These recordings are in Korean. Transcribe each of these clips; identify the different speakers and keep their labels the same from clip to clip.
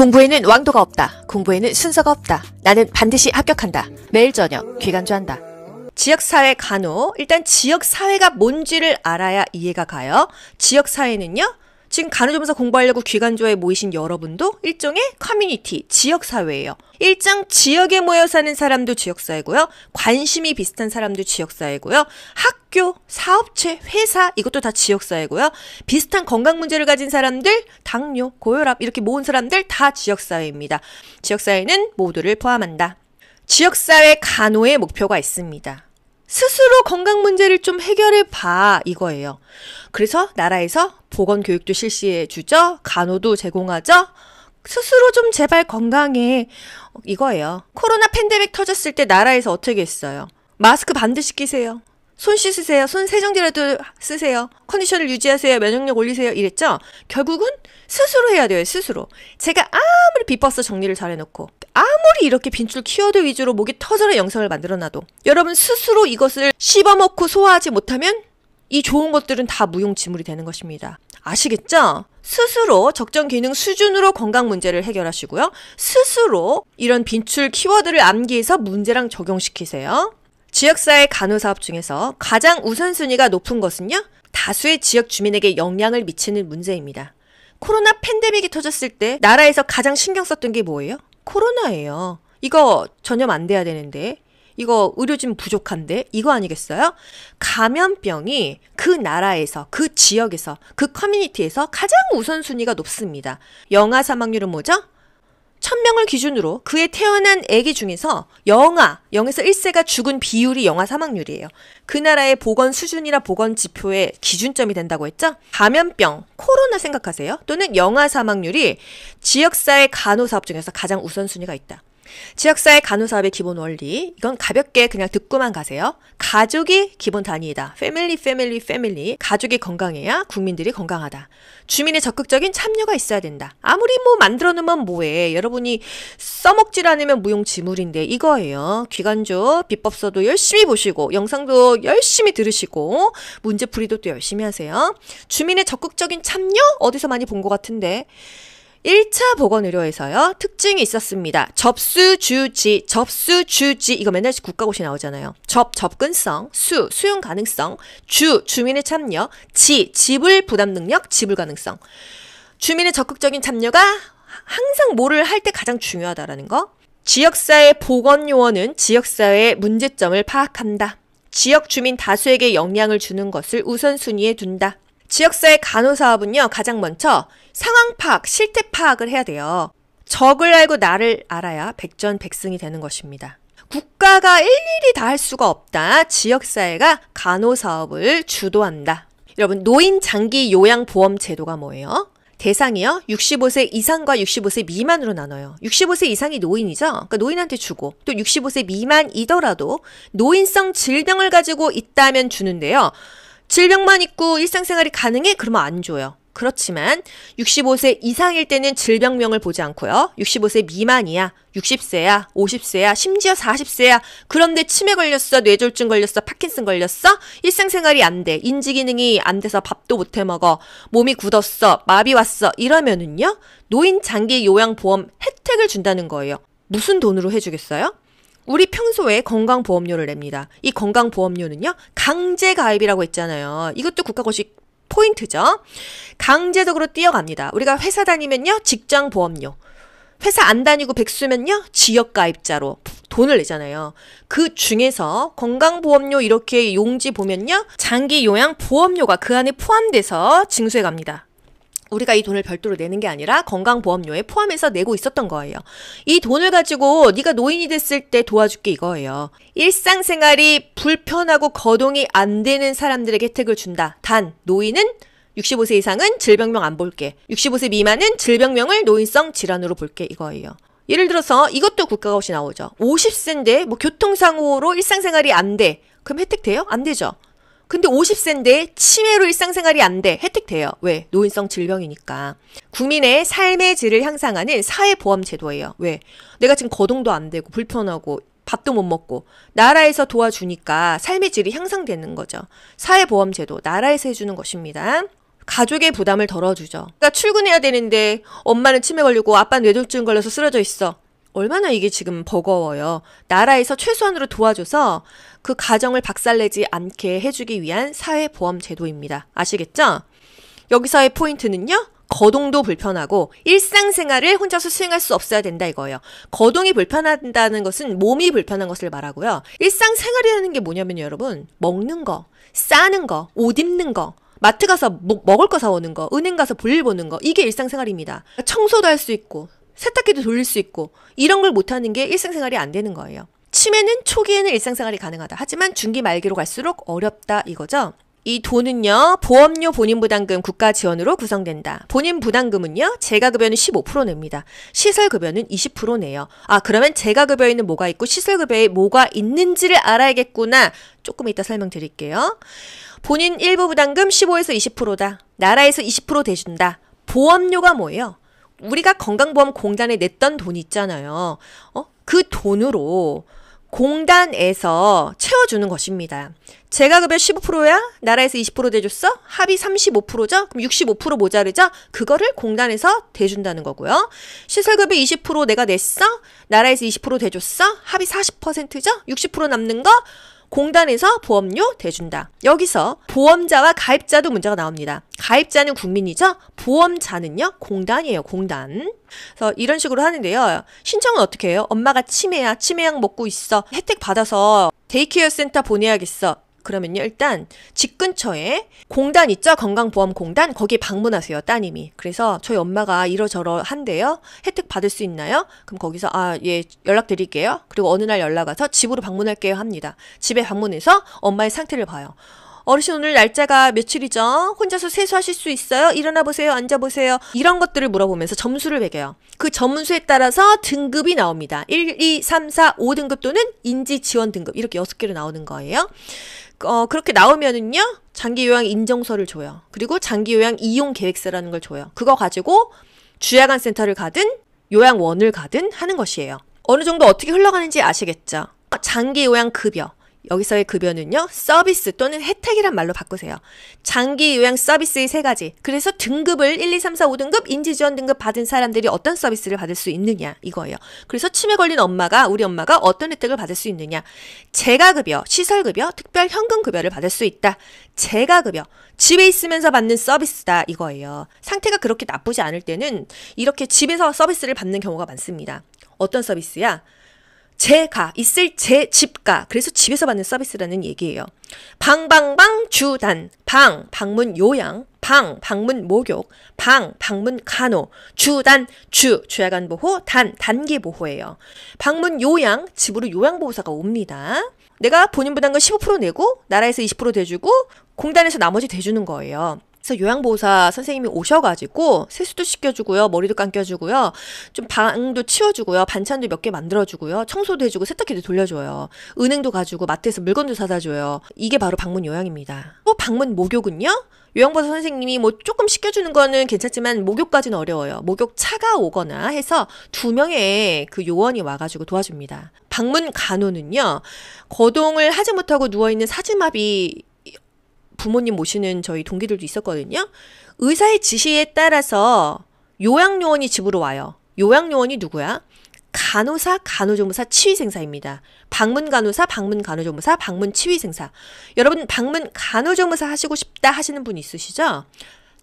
Speaker 1: 공부에는 왕도가 없다. 공부에는 순서가 없다. 나는 반드시 합격한다. 매일 저녁 귀간주한다. 지역사회 간호. 일단 지역사회가 뭔지를 알아야 이해가 가요. 지역사회는요, 지금 간호조무사 공부하려고 귀간조에 모이신 여러분도 일종의 커뮤니티, 지역사회예요. 일정 지역에 모여 사는 사람도 지역사회고요. 관심이 비슷한 사람도 지역사회고요. 학교, 사업체, 회사 이것도 다 지역사회고요. 비슷한 건강 문제를 가진 사람들, 당뇨, 고혈압 이렇게 모은 사람들 다 지역사회입니다. 지역사회는 모두를 포함한다. 지역사회 간호의 목표가 있습니다. 스스로 건강 문제를 좀 해결해 봐 이거예요. 그래서 나라에서 보건 교육도 실시해 주죠. 간호도 제공하죠. 스스로 좀 제발 건강해 이거예요. 코로나 팬데믹 터졌을 때 나라에서 어떻게 했어요? 마스크 반드시 끼세요. 손 씻으세요. 손 세정제라도 쓰세요. 컨디션을 유지하세요. 면역력 올리세요. 이랬죠? 결국은 스스로 해야 돼요. 스스로. 제가 아무리 비버서 정리를 잘해놓고 아무리 이렇게 빈출 키워드 위주로 목이 터져라 영상을 만들어놔도 여러분 스스로 이것을 씹어먹고 소화하지 못하면 이 좋은 것들은 다 무용지물이 되는 것입니다. 아시겠죠? 스스로 적정 기능 수준으로 건강 문제를 해결하시고요. 스스로 이런 빈출 키워드를 암기해서 문제랑 적용시키세요. 지역사회 간호사업 중에서 가장 우선순위가 높은 것은요. 다수의 지역 주민에게 영향을 미치는 문제입니다. 코로나 팬데믹이 터졌을 때 나라에서 가장 신경 썼던 게 뭐예요? 코로나예요. 이거 전염 안 돼야 되는데, 이거 의료진 부족한데, 이거 아니겠어요? 감염병이 그 나라에서, 그 지역에서, 그 커뮤니티에서 가장 우선순위가 높습니다. 영아 사망률은 뭐죠? 천명을 기준으로 그의 태어난 아기 중에서 영아, 0에서 1세가 죽은 비율이 영아 사망률이에요. 그 나라의 보건 수준이나 보건 지표의 기준점이 된다고 했죠? 감염병, 코로나 생각하세요? 또는 영아 사망률이 지역사회 간호사업 중에서 가장 우선순위가 있다. 지역사회 간호사업의 기본 원리. 이건 가볍게 그냥 듣고만 가세요. 가족이 기본 단위이다. 패밀리, 패밀리, 패밀리. 가족이 건강해야 국민들이 건강하다. 주민의 적극적인 참여가 있어야 된다. 아무리 뭐 만들어 놓으면 뭐해. 여러분이 써먹질 않으면 무용지물인데 이거예요. 귀관조 비법서도 열심히 보시고 영상도 열심히 들으시고 문제풀이도 또 열심히 하세요. 주민의 적극적인 참여 어디서 많이 본 것 같은데 1차 보건의료에서요, 특징이 있었습니다. 접수, 주지, 접수, 주지. 이거 맨날 국가고시 나오잖아요. 접, 접근성, 수, 수용 가능성, 주, 주민의 참여, 지, 지불 부담 능력, 지불 가능성. 주민의 적극적인 참여가 항상 뭐를 할 때 가장 중요하다라는 거. 지역사회 보건요원은 지역사회의 문제점을 파악한다. 지역 주민 다수에게 영향을 주는 것을 우선순위에 둔다. 지역사회 간호사업은요, 가장 먼저 상황 파악, 실태 파악을 해야 돼요. 적을 알고 나를 알아야 백전백승이 되는 것입니다. 국가가 일일이 다 할 수가 없다. 지역사회가 간호사업을 주도한다. 여러분, 노인 장기 요양 보험 제도가 뭐예요? 대상이요. 65세 이상과 65세 미만으로 나눠요. 65세 이상이 노인이죠. 그러니까 노인한테 주고 또 65세 미만이더라도 노인성 질병을 가지고 있다면 주는데요. 질병만 있고 일상생활이 가능해? 그러면 안 줘요. 그렇지만 65세 이상일 때는 질병명을 보지 않고요. 65세 미만이야, 60세야, 50세야, 심지어 40세야. 그런데 치매 걸렸어, 뇌졸중 걸렸어, 파킨슨 걸렸어? 일상생활이 안 돼. 인지 기능이 안 돼서 밥도 못 해 먹어. 몸이 굳었어, 마비 왔어. 이러면은요. 노인 장기 요양 보험 혜택을 준다는 거예요. 무슨 돈으로 해 주겠어요? 우리 평소에 건강보험료를 냅니다. 이 건강보험료는요, 강제가입이라고 했잖아요. 이것도 국가고시 포인트죠. 강제적으로 뛰어갑니다. 우리가 회사 다니면요, 직장보험료. 회사 안 다니고 백수면요, 지역가입자로 돈을 내잖아요. 그 중에서 건강보험료 이렇게 용지 보면요, 장기요양보험료가 그 안에 포함돼서 징수해 갑니다. 우리가 이 돈을 별도로 내는 게 아니라 건강보험료에 포함해서 내고 있었던 거예요. 이 돈을 가지고 네가 노인이 됐을 때 도와줄게 이거예요. 일상생활이 불편하고 거동이 안 되는 사람들에게 혜택을 준다. 단 노인은 65세 이상은 질병명 안 볼게. 65세 미만은 질병명을 노인성 질환으로 볼게 이거예요. 예를 들어서 이것도 국가가 없이 나오죠. 50세인데 뭐 교통상호로 일상생활이 안 돼. 그럼 혜택 돼요? 안 되죠. 근데 50세인데 치매로 일상생활이 안 돼. 혜택 돼요. 왜? 노인성 질병이니까. 국민의 삶의 질을 향상하는 사회보험 제도예요. 왜? 내가 지금 거동도 안 되고 불편하고 밥도 못 먹고 나라에서 도와주니까 삶의 질이 향상되는 거죠. 사회보험 제도 나라에서 해주는 것입니다. 가족의 부담을 덜어주죠. 그러니까 출근해야 되는데 엄마는 치매 걸리고 아빠는 뇌졸중 걸려서 쓰러져 있어. 얼마나 이게 지금 버거워요. 나라에서 최소한으로 도와줘서 그 가정을 박살내지 않게 해주기 위한 사회보험 제도입니다. 아시겠죠? 여기서의 포인트는요. 거동도 불편하고 일상생활을 혼자서 수행할 수 없어야 된다 이거예요. 거동이 불편하다는 것은 몸이 불편한 것을 말하고요. 일상생활이라는 게 뭐냐면 여러분 먹는 거, 싸는 거, 옷 입는 거, 마트 가서 먹을 거 사오는 거, 은행 가서 볼일 보는 거 이게 일상생활입니다. 청소도 할 수 있고 세탁기도 돌릴 수 있고 이런 걸 못하는 게 일상생활이 안 되는 거예요. 치매는 초기에는 일상생활이 가능하다. 하지만 중기 말기로 갈수록 어렵다 이거죠. 이 돈은요, 보험료 본인 부담금 국가 지원으로 구성된다. 본인 부담금은요, 재가급여는 15% 냅니다. 시설급여는 20% 내요. 아, 그러면 재가급여에는 뭐가 있고 시설급여에 뭐가 있는지를 알아야겠구나. 조금 이따 설명드릴게요. 본인 일부 부담금 15에서 20%다. 나라에서 20% 대준다. 보험료가 뭐예요? 우리가 건강보험 공단에 냈던 돈 있잖아요. 어? 그 돈으로 공단에서 채워주는 것입니다. 제가급여 15%야? 나라에서 20% 대줬어? 합이 35%죠? 그럼 65% 모자르죠? 그거를 공단에서 대준다는 거고요. 시설급여 20% 내가 냈어? 나라에서 20% 대줬어? 합이 40%죠? 60% 남는 거? 공단에서 보험료 대준다. 여기서 보험자와 가입자도 문제가 나옵니다. 가입자는 국민이죠. 보험자는요. 공단이에요. 공단. 그래서 이런 식으로 하는데요. 신청은 어떻게 해요? 엄마가 치매야. 치매약 먹고 있어. 혜택 받아서 데이케어 센터 보내야겠어. 그러면요, 일단 집 근처에 공단 있죠? 건강보험공단? 거기 방문하세요, 따님이. 그래서 저희 엄마가 이러저러 한데요. 혜택 받을 수 있나요? 그럼 거기서, 아, 예, 연락드릴게요. 그리고 어느 날 연락 와서 집으로 방문할게요 합니다. 집에 방문해서 엄마의 상태를 봐요. 어르신 오늘 날짜가 며칠이죠? 혼자서 세수하실 수 있어요? 일어나 보세요. 앉아 보세요. 이런 것들을 물어보면서 점수를 매겨요. 그 점수에 따라서 등급이 나옵니다. 1, 2, 3, 4, 5등급 또는 인지 지원 등급 이렇게 6개로 나오는 거예요. 어, 그렇게 나오면은요, 장기 요양 인정서를 줘요. 그리고 장기 요양 이용 계획서라는 걸 줘요. 그거 가지고 주야간 센터를 가든 요양원을 가든 하는 것이에요. 어느 정도 어떻게 흘러가는지 아시겠죠? 장기 요양 급여. 여기서의 급여는요, 서비스 또는 혜택이란 말로 바꾸세요. 장기 요양 서비스의 세 가지. 그래서 등급을 1, 2, 3, 4, 5등급 인지지원 등급 받은 사람들이 어떤 서비스를 받을 수 있느냐, 이거예요. 그래서 치매 걸린 엄마가, 우리 엄마가 어떤 혜택을 받을 수 있느냐. 재가급여, 시설급여, 특별 현금급여를 받을 수 있다. 재가급여, 집에 있으면서 받는 서비스다, 이거예요. 상태가 그렇게 나쁘지 않을 때는 이렇게 집에서 서비스를 받는 경우가 많습니다. 어떤 서비스야? 제가 있을 제 집가 그래서 집에서 받는 서비스라는 얘기예요. 방방방 주단 방 방문 요양 방 방문 목욕 방 방문 간호 주단 주 주야간 보호 단 단기 보호예요. 방문 요양 집으로 요양 보호사가 옵니다. 내가 본인 부담금 15% 내고 나라에서 20% 대주고 공단에서 나머지 대주는 거예요. 그래서 요양보호사 선생님이 오셔가지고 세수도 시켜주고요, 머리도 감겨주고요, 좀 방도 치워주고요, 반찬도 몇 개 만들어주고요, 청소도 해주고 세탁기도 돌려줘요, 은행도 가지고 마트에서 물건도 사다 줘요. 이게 바로 방문 요양입니다. 또 방문 목욕은요? 요양보호사 선생님이 뭐 조금 시켜주는 거는 괜찮지만 목욕까지는 어려워요. 목욕 차가 오거나 해서 두 명의 그 요원이 와가지고 도와줍니다. 방문 간호는요, 거동을 하지 못하고 누워있는 사지마비 부모님 모시는 저희 동기들도 있었거든요. 의사의 지시에 따라서 요양요원이 집으로 와요. 요양요원이 누구야? 간호사, 간호조무사, 치위생사입니다. 방문 간호사, 방문 간호조무사, 방문 치위생사. 여러분, 방문 간호조무사 하시고 싶다 하시는 분 있으시죠?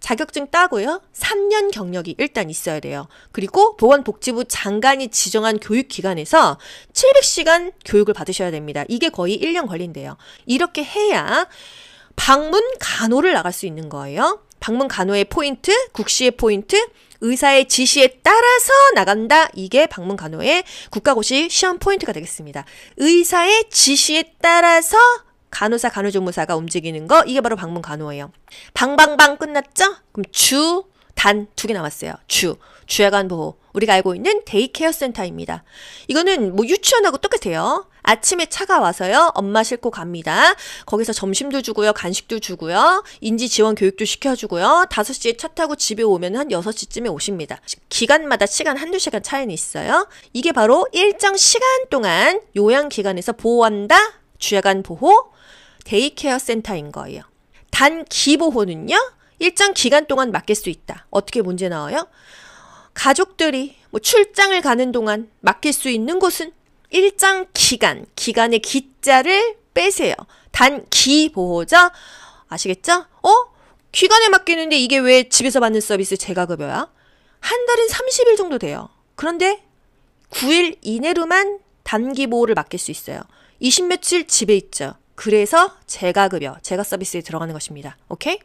Speaker 1: 자격증 따고요. 3년 경력이 일단 있어야 돼요. 그리고 보건복지부 장관이 지정한 교육기관에서 700시간 교육을 받으셔야 됩니다. 이게 거의 1년 걸린대요. 이렇게 해야 방문 간호를 나갈 수 있는 거예요. 방문 간호의 포인트, 국시의 포인트, 의사의 지시에 따라서 나간다. 이게 방문 간호의 국가고시 시험 포인트가 되겠습니다. 의사의 지시에 따라서 간호사, 간호조무사가 움직이는 거, 이게 바로 방문 간호예요. 방방방 끝났죠? 그럼 주, 단 두 개 남았어요. 주, 주야간 보호. 우리가 알고 있는 데이케어 센터입니다. 이거는 뭐 유치원하고 똑같아요. 아침에 차가 와서요. 엄마 싣고 갑니다. 거기서 점심도 주고요. 간식도 주고요. 인지 지원 교육도 시켜주고요. 5시에 차 타고 집에 오면 한 6시쯤에 오십니다. 기간마다 시간 한두 시간 차이는 있어요. 이게 바로 일정 시간 동안 요양기관에서 보호한다. 주야간 보호. 데이케어 센터인 거예요. 단 기보호는요. 일정 기간 동안 맡길 수 있다. 어떻게 문제 나와요? 가족들이 뭐 출장을 가는 동안 맡길 수 있는 곳은 일정 기간, 기간의 기자를 빼세요. 단기 보호자 아시겠죠? 어? 기간에 맡기는데 이게 왜 집에서 받는 서비스 재가급여야? 한 달은 30일 정도 돼요. 그런데 9일 이내로만 단기 보호를 맡길 수 있어요. 20 며칠 집에 있죠. 그래서 재가급여, 재가서비스에 들어가는 것입니다. 오케이?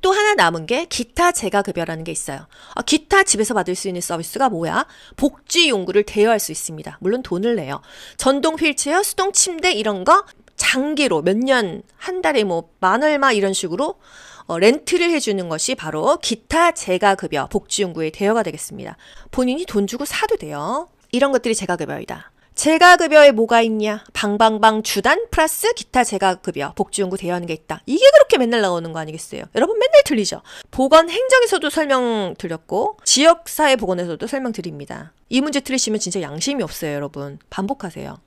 Speaker 1: 또 하나 남은 게 기타 재가 급여라는 게 있어요. 아, 기타 집에서 받을 수 있는 서비스가 뭐야? 복지 용구를 대여할 수 있습니다. 물론 돈을 내요. 전동 휠체어, 수동 침대 이런 거 장기로 몇 년 한 달에 뭐 만 얼마 이런 식으로 어, 렌트를 해주는 것이 바로 기타 재가 급여 복지 용구의 대여가 되겠습니다. 본인이 돈 주고 사도 돼요. 이런 것들이 재가 급여이다. 재가급여에 뭐가 있냐? 방방방 주단 플러스 기타 재가급여, 복지연구 대여하는 게 있다. 이게 그렇게 맨날 나오는 거 아니겠어요? 여러분 맨날 틀리죠? 보건 행정에서도 설명드렸고, 지역사회 보건에서도 설명드립니다. 이 문제 틀리시면 진짜 양심이 없어요, 여러분. 반복하세요.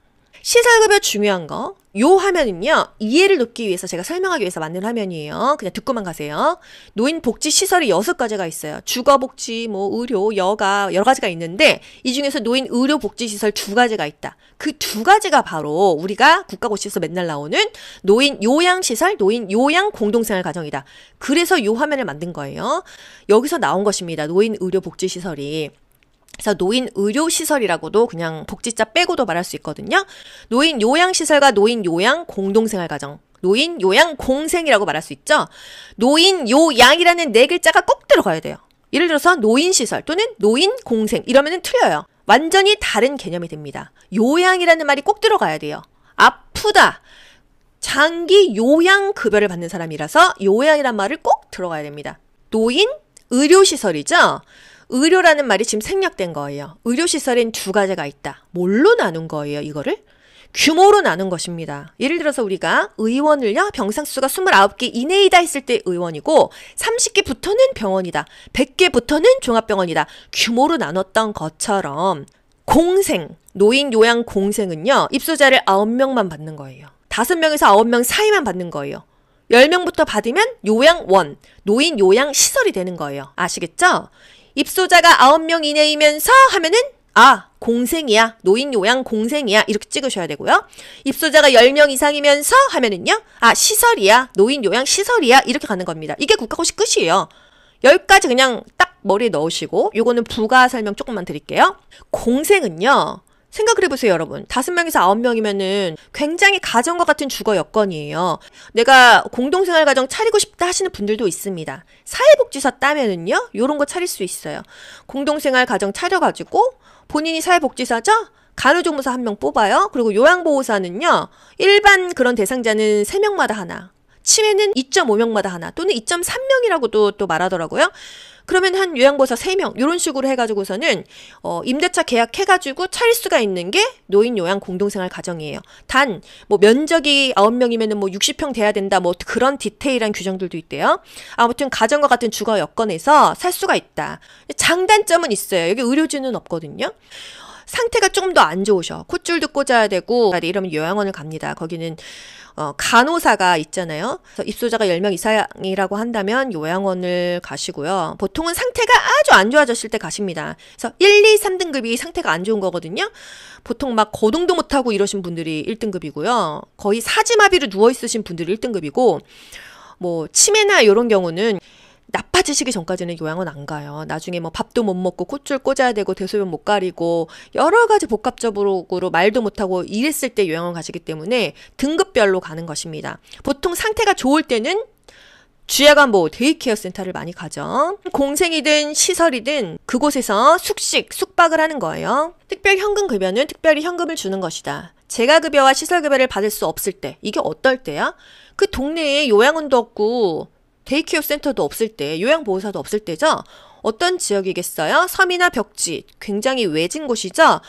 Speaker 1: 시설급여 중요한 거. 요 화면은요, 이해를 돕기 위해서 제가 설명하기 위해서 만든 화면이에요. 그냥 듣고만 가세요. 노인 복지 시설이 여섯 가지가 있어요. 주거 복지, 뭐, 의료, 여가, 여러 가지가 있는데, 이 중에서 노인 의료 복지 시설 두 가지가 있다. 그 두 가지가 바로 우리가 국가고시에서 맨날 나오는 노인 요양 시설, 노인 요양 공동생활 가정이다. 그래서 요 화면을 만든 거예요. 여기서 나온 것입니다. 노인 의료 복지 시설이. 그래서 노인 의료시설이라고도 그냥 복지자 빼고도 말할 수 있거든요. 노인 요양시설과 노인 요양 공동생활가정. 노인 요양 공생이라고 말할 수 있죠. 노인 요양이라는 네 글자가 꼭 들어가야 돼요. 예를 들어서 노인시설 또는 노인 공생 이러면 틀려요. 완전히 다른 개념이 됩니다. 요양이라는 말이 꼭 들어가야 돼요. 아프다. 장기 요양급여를 받는 사람이라서 요양이란 말을 꼭 들어가야 됩니다. 노인 의료시설이죠. 의료라는 말이 지금 생략된 거예요. 의료시설엔 두 가지가 있다. 뭘로 나눈 거예요, 이거를? 규모로 나눈 것입니다. 예를 들어서 우리가 의원을요, 병상수가 29개 이내이다 했을 때 의원이고, 30개부터는 병원이다, 100개부터는 종합병원이다, 규모로 나눴던 것처럼, 공생, 노인 요양 공생은요, 입소자를 9명만 받는 거예요. 5명에서 9명 사이만 받는 거예요. 10명부터 받으면 요양원, 노인 요양 시설이 되는 거예요. 아시겠죠? 입소자가 9명 이내이면서 하면은 아, 공생이야. 노인 요양 공생이야. 이렇게 찍으셔야 되고요. 입소자가 10명 이상이면서 하면은요. 아, 시설이야. 노인 요양 시설이야. 이렇게 가는 겁니다. 이게 국가고시 끝이에요. 10가지 그냥 딱 머리에 넣으시고 요거는 부가 설명 조금만 드릴게요. 공생은요. 생각을 해보세요, 여러분. 다섯 명에서 아홉 명이면은 굉장히 가정과 같은 주거 여건이에요. 내가 공동생활 가정 차리고 싶다 하시는 분들도 있습니다. 사회복지사 따면은요, 요런 거 차릴 수 있어요. 공동생활 가정 차려가지고 본인이 사회복지사죠? 간호조무사 한 명 뽑아요. 그리고 요양보호사는요, 일반 그런 대상자는 세명마다 하나. 치매는 2.5명마다 하나 또는 2.3명이라고도 또 말하더라고요. 그러면 한 요양보사 3명 이런 식으로 해가지고서는 어, 임대차 계약해가지고 차릴 수가 있는 게 노인 요양 공동생활 가정이에요. 단뭐 면적이 9명이면은 뭐 60평 돼야 된다 뭐 그런 디테일한 규정들도 있대요. 아무튼 가정과 같은 주거 여건에서 살 수가 있다. 장단점은 있어요. 여기 의료진은 없거든요. 상태가 조금 더 안 좋으셔. 콧줄도 꽂아야 되고 이러면 요양원을 갑니다. 거기는 어, 간호사가 있잖아요. 입소자가 10명 이상이라고 한다면 요양원을 가시고요. 보통은 상태가 아주 안 좋아졌을 때 가십니다. 그래서 1, 2, 3등급이 상태가 안 좋은 거거든요. 보통 막 거동도 못하고 이러신 분들이 1등급이고요. 거의 사지마비로 누워있으신 분들이 1등급이고, 뭐, 치매나 이런 경우는 나빠지시기 전까지는 요양원 안 가요. 나중에 뭐 밥도 못 먹고 콧줄 꽂아야 되고 대소변 못 가리고 여러 가지 복합적으로 말도 못하고 이랬을 때 요양원 가시기 때문에 등급별로 가는 것입니다. 보통 상태가 좋을 때는 주야간 보호 데이케어 센터를 많이 가죠. 공생이든 시설이든 그곳에서 숙식, 숙박을 하는 거예요. 특별 현금 급여는 특별히 현금을 주는 것이다. 제가 급여와 시설 급여를 받을 수 없을 때, 이게 어떨 때야? 그 동네에 요양원도 없고 데이케어 센터도 없을 때, 요양보호사도 없을 때죠. 어떤 지역이겠어요? 섬이나 벽지, 굉장히 외진 곳이죠.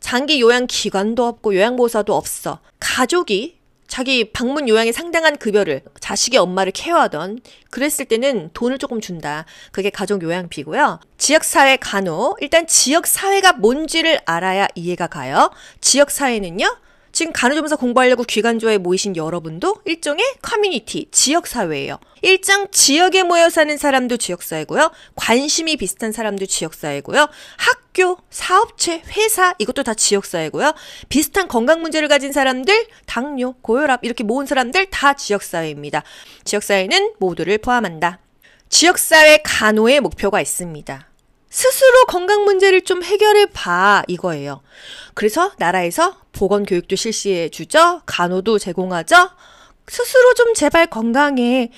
Speaker 1: 장기 요양 기관도 없고 요양보호사도 없어. 가족이 자기 방문 요양에 상당한 급여를 자식의 엄마를 케어하던 그랬을 때는 돈을 조금 준다. 그게 가족 요양비고요. 지역사회 간호. 일단 지역사회가 뭔지를 알아야 이해가 가요. 지역사회는요. 지금 간호조무사 공부하려고 귀간조에 모이신 여러분도 일종의 커뮤니티, 지역사회예요. 일장 지역에 모여 사는 사람도 지역사회고요. 관심이 비슷한 사람도 지역사회고요. 학교, 사업체, 회사 이것도 다 지역사회고요. 비슷한 건강 문제를 가진 사람들, 당뇨, 고혈압 이렇게 모은 사람들 다 지역사회입니다. 지역사회는 모두를 포함한다. 지역사회 간호의 목표가 있습니다. 스스로 건강 문제를 좀 해결해 봐 이거예요. 그래서 나라에서 보건 교육도 실시해 주죠. 간호도 제공하죠. 스스로 좀 제발 건강해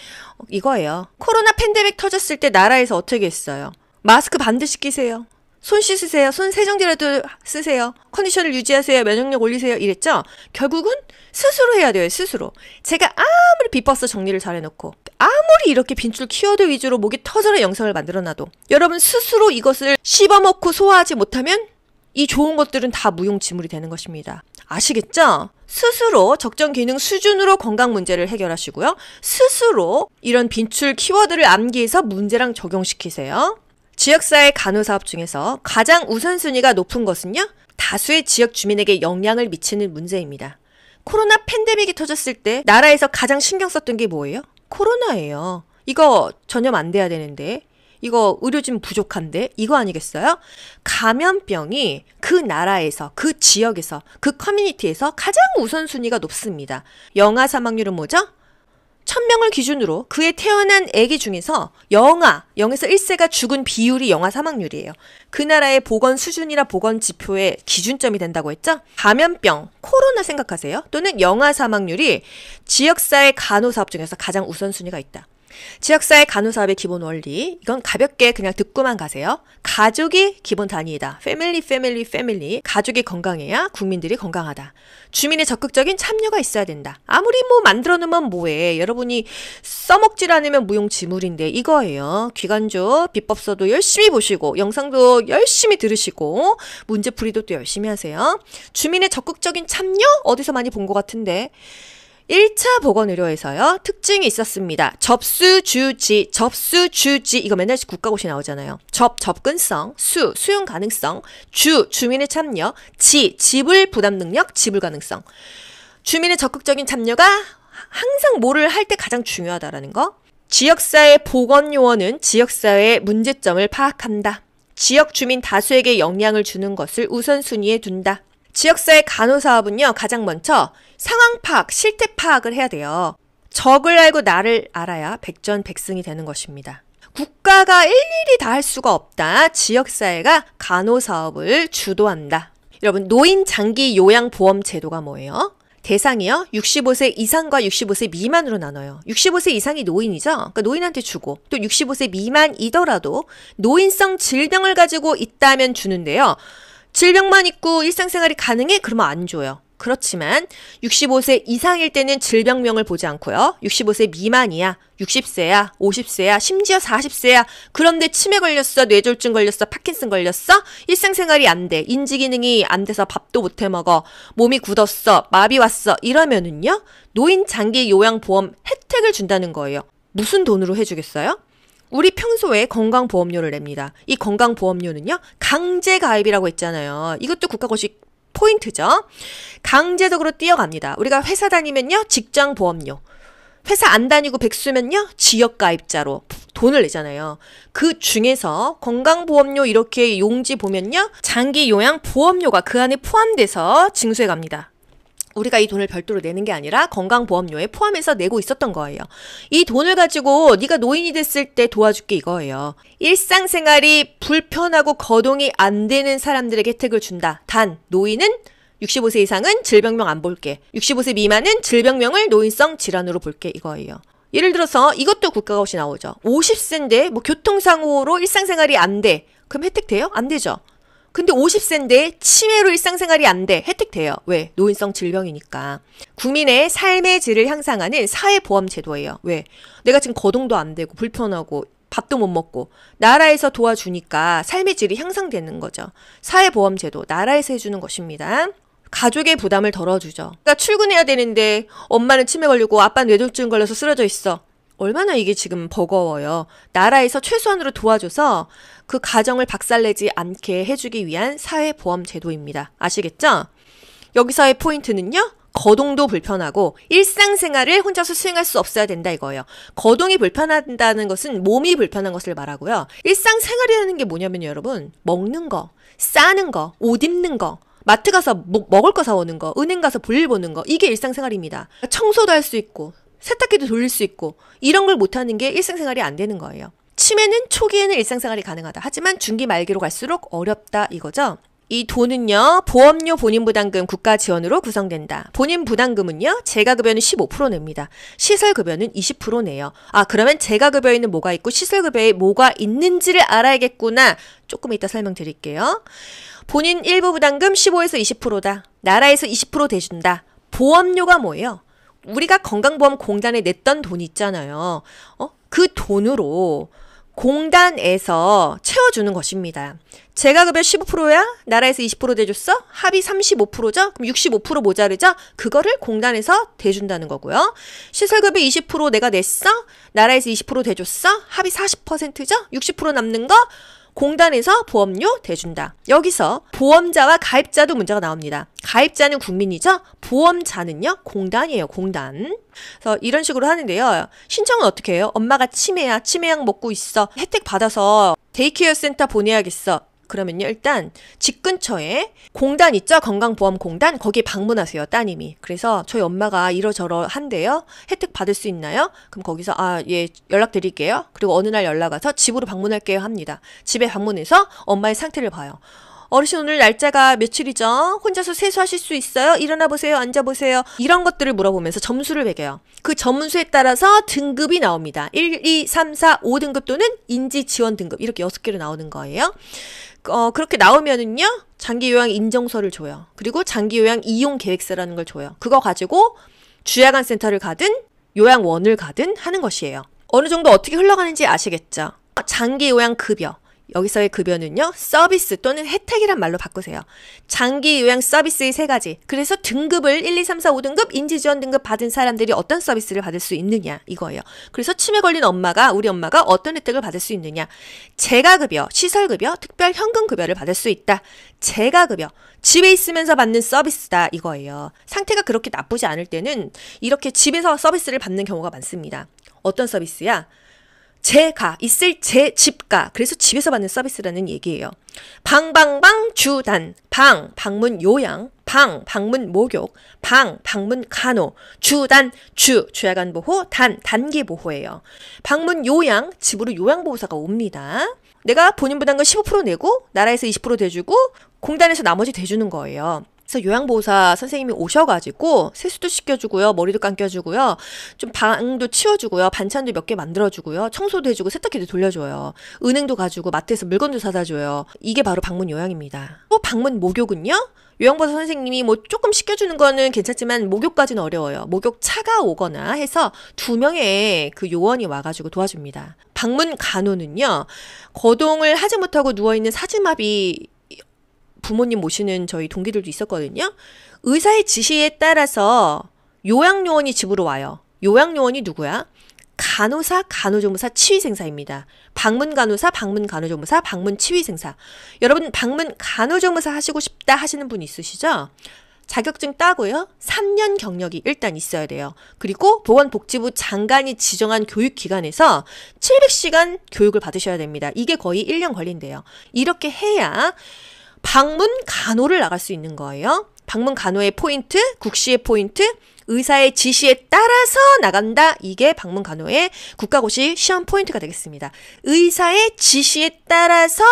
Speaker 1: 이거예요. 코로나 팬데믹 터졌을 때 나라에서 어떻게 했어요? 마스크 반드시 끼세요. 손 씻으세요. 손 세정제라도 쓰세요. 컨디션을 유지하세요. 면역력 올리세요. 이랬죠? 결국은 스스로 해야 돼요. 스스로. 제가 아무리 비퍼스 정리를 잘 해놓고 아무리 이렇게 빈출 키워드 위주로 목이 터져라 영상을 만들어놔도 여러분 스스로 이것을 씹어먹고 소화하지 못하면 이 좋은 것들은 다 무용지물이 되는 것입니다. 아시겠죠? 스스로 적정 기능 수준으로 건강 문제를 해결하시고요. 스스로 이런 빈출 키워드를 암기해서 문제랑 적용시키세요. 지역사회 간호사업 중에서 가장 우선순위가 높은 것은요, 다수의 지역 주민에게 영향을 미치는 문제입니다. 코로나 팬데믹이 터졌을 때 나라에서 가장 신경 썼던 게 뭐예요? 코로나예요. 이거 전염 안 돼야 되는데, 이거 의료진 부족한데, 이거 아니겠어요? 감염병이 그 나라에서, 그 지역에서, 그 커뮤니티에서 가장 우선순위가 높습니다. 영아 사망률은 뭐죠? 천명을 기준으로 그의 태어난 애기 중에서 영아, 0에서 1세가 죽은 비율이 영아 사망률이에요. 그 나라의 보건 수준이나 보건 지표의 기준점이 된다고 했죠? 감염병, 코로나 생각하세요? 또는 영아 사망률이 지역사회 간호사업 중에서 가장 우선순위가 있다. 지역사회 간호사업의 기본 원리 이건 가볍게 그냥 듣고만 가세요. 가족이 기본 단위이다. 패밀리 패밀리 패밀리 가족이 건강해야 국민들이 건강하다. 주민의 적극적인 참여가 있어야 된다. 아무리 뭐 만들어 놓으면 뭐해. 여러분이 써먹질 않으면 무용지물인데 이거예요. 귀관조 비법서도 열심히 보시고 영상도 열심히 들으시고 문제풀이도 또 열심히 하세요. 주민의 적극적인 참여 어디서 많이 본 것 같은데 1차 보건의료에서요, 특징이 있었습니다. 접수 주지, 접수 주지, 이거 맨날 국가고시 나오잖아요. 접, 접근성, 수, 수용 가능성, 주, 주민의 참여, 지, 지불 부담 능력, 지불 가능성. 주민의 적극적인 참여가 항상 뭐를 할 때 가장 중요하다라는 거. 지역사회 보건요원은 지역사회의 문제점을 파악한다. 지역 주민 다수에게 영향을 주는 것을 우선순위에 둔다. 지역사회 간호사업은요, 가장 먼저 상황 파악, 실태 파악을 해야 돼요. 적을 알고 나를 알아야 백전백승이 되는 것입니다. 국가가 일일이 다 할 수가 없다. 지역사회가 간호사업을 주도한다. 여러분, 노인 장기 요양보험 제도가 뭐예요? 대상이요? 65세 이상과 65세 미만으로 나눠요. 65세 이상이 노인이죠? 그러니까 노인한테 주고, 또 65세 미만이더라도 노인성 질병을 가지고 있다면 주는데요. 질병만 있고 일상생활이 가능해? 그러면 안 줘요. 그렇지만 65세 이상일 때는 질병명을 보지 않고요. 65세 미만이야, 60세야, 50세야, 심지어 40세야. 그런데 치매 걸렸어, 뇌졸중 걸렸어, 파킨슨 걸렸어? 일상생활이 안 돼. 인지 기능이 안 돼서 밥도 못 해 먹어. 몸이 굳었어, 마비 왔어. 이러면은요. 노인 장기 요양 보험 혜택을 준다는 거예요. 무슨 돈으로 해 주겠어요? 우리 평소에 건강보험료를 냅니다. 이 건강보험료는요, 강제가입이라고 했잖아요. 이것도 국가고식 포인트죠. 강제적으로 뛰어갑니다. 우리가 회사 다니면요, 직장보험료. 회사 안 다니고 백수면요, 지역가입자로 돈을 내잖아요. 그 중에서 건강보험료 이렇게 용지 보면요, 장기요양보험료가 그 안에 포함돼서 징수해 갑니다. 우리가 이 돈을 별도로 내는 게 아니라 건강보험료에 포함해서 내고 있었던 거예요. 이 돈을 가지고 네가 노인이 됐을 때 도와줄게 이거예요. 일상생활이 불편하고 거동이 안 되는 사람들에게 혜택을 준다. 단 노인은 65세 이상은 질병명 안 볼게. 65세 미만은 질병명을 노인성 질환으로 볼게 이거예요. 예를 들어서 이것도 국가가 없이 나오죠. 50세인데 뭐 교통상호로 일상생활이 안 돼. 그럼 혜택 돼요? 안 되죠. 근데 50세인데 치매로 일상생활이 안 돼. 혜택 돼요. 왜? 노인성 질병이니까. 국민의 삶의 질을 향상하는 사회보험 제도예요. 왜? 내가 지금 거동도 안 되고 불편하고 밥도 못 먹고 나라에서 도와주니까 삶의 질이 향상되는 거죠. 사회보험 제도 나라에서 해주는 것입니다. 가족의 부담을 덜어주죠. 그러니까 출근해야 되는데 엄마는 치매 걸리고 아빠는 뇌졸중 걸려서 쓰러져 있어. 얼마나 이게 지금 버거워요. 나라에서 최소한으로 도와줘서 그 가정을 박살내지 않게 해주기 위한 사회보험 제도입니다. 아시겠죠? 여기서의 포인트는요. 거동도 불편하고 일상생활을 혼자서 수행할 수 없어야 된다 이거예요. 거동이 불편하다는 것은 몸이 불편한 것을 말하고요. 일상생활이라는 게 뭐냐면 여러분 먹는 거, 싸는 거, 옷 입는 거, 마트 가서 뭐, 먹을 거 사오는 거, 은행 가서 볼일 보는 거 이게 일상생활입니다. 청소도 할 수 있고 세탁기도 돌릴 수 있고 이런 걸 못하는 게 일상생활이 안 되는 거예요. 치매는 초기에는 일상생활이 가능하다. 하지만 중기 말기로 갈수록 어렵다 이거죠. 이 돈은요, 보험료 본인 부담금 국가 지원으로 구성된다. 본인 부담금은요, 재가급여는 15% 냅니다. 시설급여는 20% 내요. 아, 그러면 재가급여에는 뭐가 있고 시설급여에 뭐가 있는지를 알아야겠구나. 조금 이따 설명드릴게요. 본인 일부 부담금 15에서 20%다. 나라에서 20% 대준다. 보험료가 뭐예요? 우리가 건강보험 공단에 냈던 돈 있잖아요. 어? 그 돈으로 공단에서 채워주는 것입니다. 제가급여 15%야? 나라에서 20% 대줬어? 합이 35%죠? 그럼 65% 모자르죠? 그거를 공단에서 대준다는 거고요. 시설급여 20% 내가 냈어? 나라에서 20% 대줬어? 합이 40%죠? 60% 남는 거? 공단에서 보험료 대준다. 여기서 보험자와 가입자도 문제가 나옵니다. 가입자는 국민이죠. 보험자는요. 공단이에요. 공단. 그래서 이런 식으로 하는데요. 신청은 어떻게 해요? 엄마가 치매야. 치매약 먹고 있어. 혜택 받아서 데이케어 센터 보내야겠어. 그러면요. 일단 집 근처에 공단 있죠? 건강보험공단 거기 방문하세요. 따님이. 그래서 저희 엄마가 이러저러 한데요. 혜택 받을 수 있나요? 그럼 거기서 아, 예, 연락 드릴게요. 그리고 어느 날 연락 와서 집으로 방문할게요 합니다. 집에 방문해서 엄마의 상태를 봐요. 어르신 오늘 날짜가 며칠이죠? 혼자서 세수하실 수 있어요? 일어나 보세요. 앉아 보세요. 이런 것들을 물어보면서 점수를 매겨요. 그 점수에 따라서 등급이 나옵니다. 1, 2, 3, 4, 5등급 또는 인지 지원 등급 이렇게 6개로 나오는 거예요. 어, 그렇게 나오면은요, 장기 요양 인정서를 줘요. 그리고 장기 요양 이용 계획서라는 걸 줘요. 그거 가지고 주야간 센터를 가든 요양원을 가든 하는 것이에요. 어느 정도 어떻게 흘러가는지 아시겠죠? 장기 요양 급여. 여기서의 급여는요, 서비스 또는 혜택이란 말로 바꾸세요. 장기 요양 서비스의 세 가지. 그래서 등급을 1, 2, 3, 4, 5등급 인지지원 등급 받은 사람들이 어떤 서비스를 받을 수 있느냐, 이거예요. 그래서 치매 걸린 엄마가, 우리 엄마가 어떤 혜택을 받을 수 있느냐. 재가급여, 시설급여, 특별 현금급여를 받을 수 있다. 재가급여, 집에 있으면서 받는 서비스다, 이거예요. 상태가 그렇게 나쁘지 않을 때는 이렇게 집에서 서비스를 받는 경우가 많습니다. 어떤 서비스야? 제가 있을 제 집가 그래서 집에서 받는 서비스라는 얘기예요. 방방방 주단 방 방문 요양 방 방문 목욕 방 방문 간호 주단 주 주야간 보호 단 단기 보호예요. 방문 요양 집으로 요양 보호사가 옵니다. 내가 본인 부담금 15% 내고 나라에서 20% 대주고 공단에서 나머지 대주는 거예요. 그래서 요양보호사 선생님이 오셔가지고 세수도 시켜주고요, 머리도 감겨주고요, 좀 방도 치워주고요, 반찬도 몇 개 만들어주고요, 청소도 해주고 세탁기도 돌려줘요, 은행도 가지고 마트에서 물건도 사다 줘요. 이게 바로 방문 요양입니다. 또 방문 목욕은요? 요양보호사 선생님이 뭐 조금 시켜주는 거는 괜찮지만 목욕까지는 어려워요. 목욕차가 오거나 해서 두 명의 그 요원이 와가지고 도와줍니다. 방문 간호는요, 거동을 하지 못하고 누워있는 사지마비 부모님 모시는 저희 동기들도 있었거든요. 의사의 지시에 따라서 요양요원이 집으로 와요. 요양요원이 누구야? 간호사, 간호조무사, 치위생사입니다. 방문 간호사, 방문 간호조무사, 방문 치위생사. 여러분, 방문 간호조무사 하시고 싶다 하시는 분 있으시죠? 자격증 따고요. 3년 경력이 일단 있어야 돼요. 그리고 보건복지부 장관이 지정한 교육기관에서 700시간 교육을 받으셔야 됩니다. 이게 거의 1년 걸린대요. 이렇게 해야 방문 간호를 나갈 수 있는 거예요. 방문 간호의 포인트, 국시의 포인트, 의사의 지시에 따라서 나간다. 이게 방문 간호의 국가고시 시험 포인트가 되겠습니다. 의사의 지시에 따라서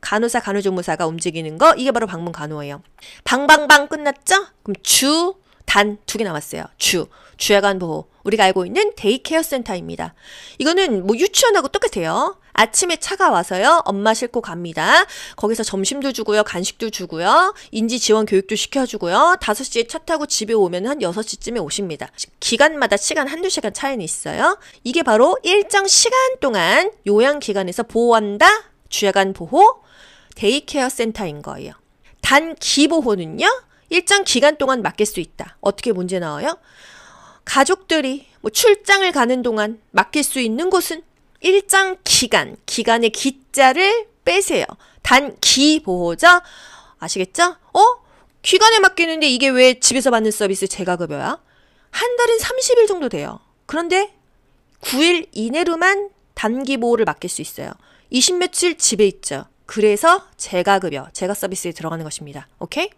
Speaker 1: 간호사, 간호조무사가 움직이는 거 이게 바로 방문 간호예요. 방방방 끝났죠? 그럼 주, 단 두 개 남았어요. 주, 주야간 보호. 우리가 알고 있는 데이케어 센터입니다. 이거는 뭐 유치원하고 똑같아요. 아침에 차가 와서요. 엄마 싣고 갑니다. 거기서 점심도 주고요. 간식도 주고요. 인지 지원 교육도 시켜주고요. 5시에 차 타고 집에 오면 한 6시쯤에 오십니다. 기간마다 시간 한두 시간 차이는 있어요. 이게 바로 일정 시간 동안 요양기관에서 보호한다. 주야간 보호. 데이케어 센터인 거예요. 단 기보호는요. 일정 기간 동안 맡길 수 있다. 어떻게 문제 나와요? 가족들이 뭐 출장을 가는 동안 맡길 수 있는 곳은 일장 기간, 기간의 기자를 빼세요. 단기 보호자 아시겠죠? 어? 기간에 맡기는데 이게 왜 집에서 받는 서비스 재가급여야? 한 달은 30일 정도 돼요. 그런데 9일 이내로만 단기 보호를 맡길 수 있어요. 20 며칠 집에 있죠. 그래서 재가급여, 재가서비스에 들어가는 것입니다. 오케이?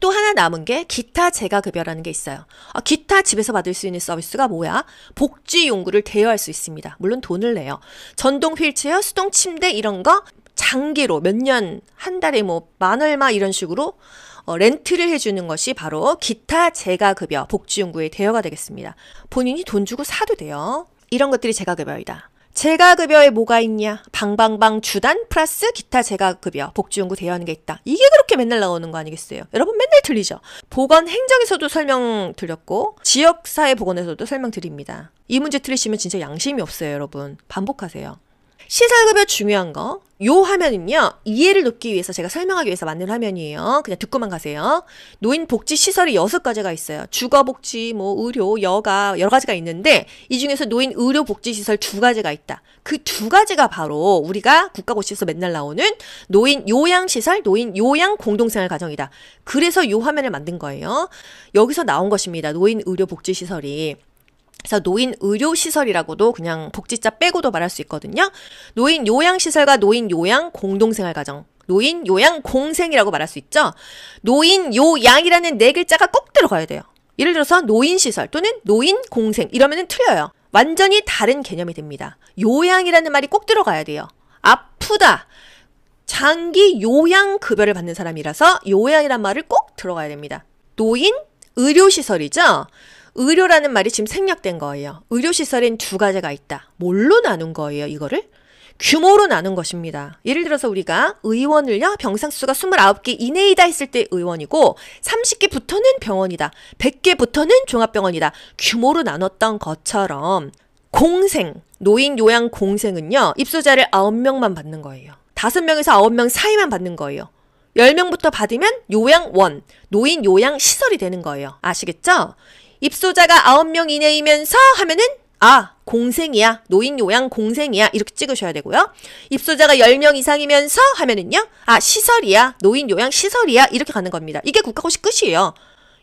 Speaker 1: 또 하나 남은 게 기타 재가급여라는 게 있어요. 아, 기타 집에서 받을 수 있는 서비스가 뭐야? 복지 용구를 대여할 수 있습니다. 물론 돈을 내요. 전동 휠체어, 수동 침대 이런 거 장기로 몇 년, 한 달에 뭐 만 얼마 이런 식으로 어, 렌트를 해주는 것이 바로 기타 재가급여 복지용구의 대여가 되겠습니다. 본인이 돈 주고 사도 돼요. 이런 것들이 재가급여이다. 재가 급여에 뭐가 있냐? 방방방 주단 플러스 기타 재가 급여 복지연구 대여하는 게 있다. 이게 그렇게 맨날 나오는 거 아니겠어요? 여러분 맨날 틀리죠 보건 행정에서도 설명 드렸고 지역사회 보건에서도 설명 드립니다. 이 문제 틀리시면 진짜 양심이 없어요, 여러분. 반복하세요. 시설급여 중요한 거. 요 화면은요, 이해를 돕기 위해서 제가 설명하기 위해서 만든 화면이에요. 그냥 듣고만 가세요. 노인 복지 시설이 여섯 가지가 있어요. 주거 복지, 뭐, 의료, 여가, 여러 가지가 있는데, 이 중에서 노인 의료 복지 시설 두 가지가 있다. 그 두 가지가 바로 우리가 국가고시에서 맨날 나오는 노인 요양시설, 노인 요양 공동생활 가정이다. 그래서 요 화면을 만든 거예요. 여기서 나온 것입니다. 노인 의료 복지 시설이. 그래서 노인 의료 시설이라고도 그냥 복지자 빼고도 말할 수 있거든요. 노인 요양 시설과 노인 요양 공동생활 가정 노인 요양 공생이라고 말할 수 있죠. 노인 요양이라는 네 글자가 꼭 들어가야 돼요. 예를 들어서 노인 시설 또는 노인 공생 이러면은 틀려요. 완전히 다른 개념이 됩니다. 요양이라는 말이 꼭 들어가야 돼요. 아프다. 장기 요양 급여를 받는 사람이라서 요양이란 말을 꼭 들어가야 됩니다. 노인 의료 시설이죠. 의료라는 말이 지금 생략된 거예요. 의료시설엔 두 가지가 있다. 뭘로 나눈 거예요, 이거를? 규모로 나눈 것입니다. 예를 들어서 우리가 의원을요, 병상수가 29개 이내이다 했을 때 의원이고, 30개부터는 병원이다, 100개부터는 종합병원이다, 규모로 나눴던 것처럼, 공생, 노인 요양 공생은요, 입소자를 9명만 받는 거예요. 5명에서 9명 사이만 받는 거예요. 10명부터 받으면 요양원, 노인 요양 시설이 되는 거예요. 아시겠죠? 입소자가 9명 이내이면서 하면은 아, 공생이야. 노인 요양 공생이야. 이렇게 찍으셔야 되고요. 입소자가 10명 이상이면서 하면은요. 아, 시설이야. 노인 요양 시설이야. 이렇게 가는 겁니다. 이게 국가고시 끝이에요.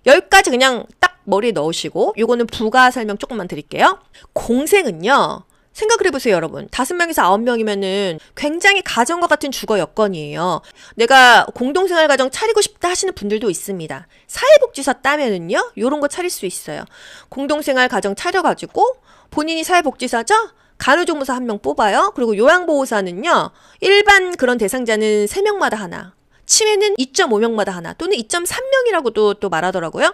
Speaker 1: 10가지 그냥 딱 머리에 넣으시고 요거는 부가 설명 조금만 드릴게요. 공생은요. 생각을 해보세요, 여러분. 다섯 명에서 아홉 명이면은 굉장히 가정과 같은 주거 여건이에요. 내가 공동생활 가정 차리고 싶다 하시는 분들도 있습니다. 사회복지사 따면은요, 요런 거 차릴 수 있어요. 공동생활 가정 차려가지고 본인이 사회복지사죠? 간호조무사 한 명 뽑아요. 그리고 요양보호사는요, 일반 그런 대상자는 세명마다 하나, 치매는 2.5명마다 하나 또는 2.3명이라고도 또 말하더라고요.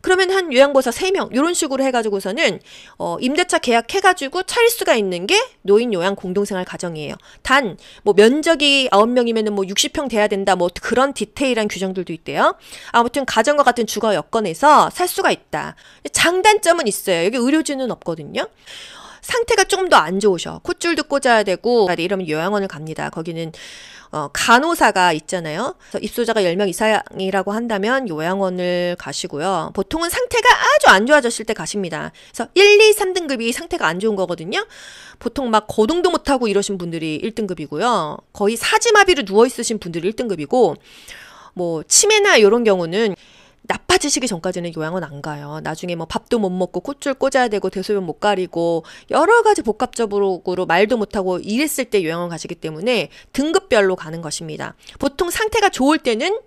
Speaker 1: 그러면 한 요양보사 세명 이런 식으로 해가지고서는 어, 임대차 계약해가지고 차릴 수가 있는 게 노인 요양 공동생활 가정이에요. 단 뭐 면적이 아홉 명이면은뭐 60평 돼야 된다 뭐 그런 디테일한 규정들도 있대요. 아무튼 가정과 같은 주거 여건에서 살 수가 있다. 장단점은 있어요. 여기 의료진은 없거든요. 상태가 조금 더 안 좋으셔. 콧줄도 꽂아야 되고 이러면 요양원을 갑니다. 거기는 어, 간호사가 있잖아요. 입소자가 10명 이상이라고 한다면 요양원을 가시고요. 보통은 상태가 아주 안 좋아졌을 때 가십니다. 그래서 1, 2, 3등급이 상태가 안 좋은 거거든요. 보통 막 거동도 못하고 이러신 분들이 1등급이고요. 거의 사지마비로 누워있으신 분들이 1등급이고 뭐 치매나 이런 경우는 나빠지시기 전까지는 요양원 안 가요. 나중에 뭐 밥도 못 먹고 콧줄 꽂아야 되고 대소변 못 가리고 여러 가지 복합적으로 말도 못하고 이랬을 때 요양원 가시기 때문에 등급별로 가는 것입니다. 보통 상태가 좋을 때는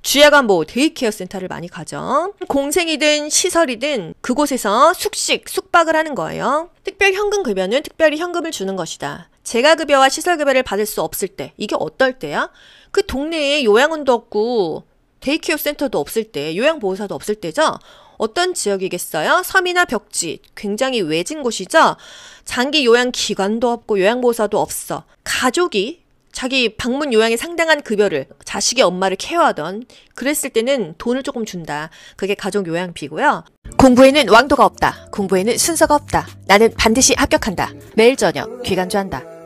Speaker 1: 주야간 보호 데이케어 센터를 많이 가죠. 공생이든 시설이든 그곳에서 숙식, 숙박을 하는 거예요. 특별 현금 급여는 특별히 현금을 주는 것이다. 제가 급여와 시설 급여를 받을 수 없을 때 이게 어떨 때야? 그 동네에 요양원도 없고 데이케어 센터도 없을 때, 요양보호사도 없을 때죠. 어떤 지역이겠어요? 섬이나 벽지, 굉장히 외진 곳이죠. 장기 요양 기관도 없고 요양보호사도 없어. 가족이 자기 방문 요양에 상당한 급여를 자식의 엄마를 케어하던 그랬을 때는 돈을 조금 준다. 그게 가족 요양비고요. 공부에는 왕도가 없다. 공부에는 순서가 없다. 나는 반드시 합격한다. 매일 저녁 귀간주한다.